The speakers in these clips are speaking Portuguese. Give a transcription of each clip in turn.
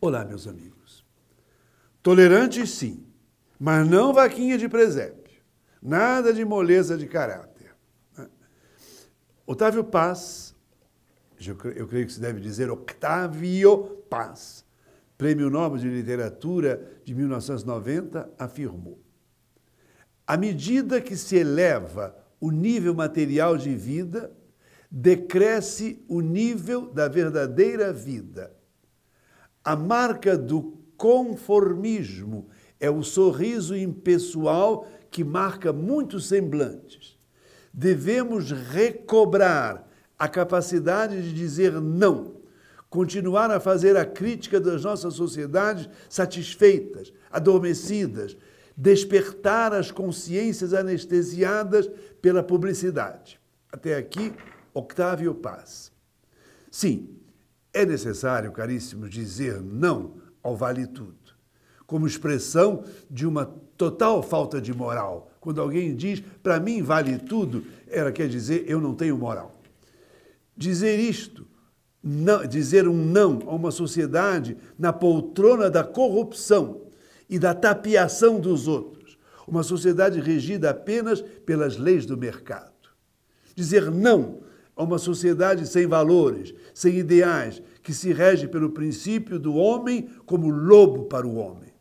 Olá, meus amigos. Tolerante, sim, mas não vaquinha de presépio. Nada de moleza de caráter. Otávio Paz, eu creio que se deve dizer Octávio Paz, Prêmio Nobel de Literatura de 1990, afirmou: À medida que se eleva o nível material de vida, decresce o nível da verdadeira vida. A marca do conformismo é o sorriso impessoal que marca muitos semblantes. Devemos recobrar a capacidade de dizer não continuar a fazer a crítica das nossas sociedades satisfeitas, adormecidas, despertar as consciências anestesiadas pela publicidade. Até aqui, Octávio Paz. Sim, é necessário, caríssimos, dizer não ao vale tudo, como expressão de uma total falta de moral. Quando alguém diz, para mim vale tudo, ela quer dizer, eu não tenho moral. Dizer isto não, dizer um não a uma sociedade na poltrona da corrupção e da tapiação dos outros, uma sociedade regida apenas pelas leis do mercado. Dizer não a uma sociedade sem valores, sem ideais, que se rege pelo princípio do homem como lobo para o homem.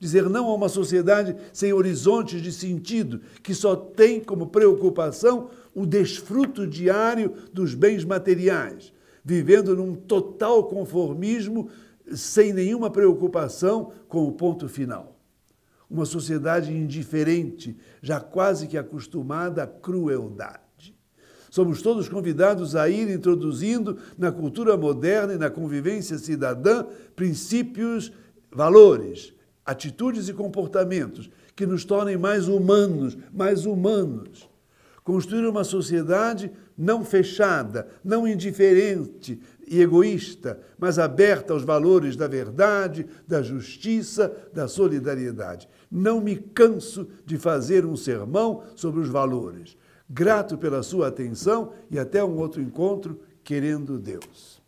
Dizer não a uma sociedade sem horizontes de sentido, que só tem como preocupação o desfruto diário dos bens materiais, vivendo num total conformismo, sem nenhuma preocupação com o ponto final. Uma sociedade indiferente, já quase que acostumada à crueldade. Somos todos convidados a ir introduzindo na cultura moderna e na convivência cidadã princípios, valores, atitudes e comportamentos que nos tornem mais humanos, mais humanos Construir uma sociedade não fechada, não indiferente e egoísta, mas aberta aos valores da verdade, da justiça, da solidariedade. Não me canso de fazer um sermão sobre os valores. Grato pela sua atenção e até um outro encontro, querendo Deus.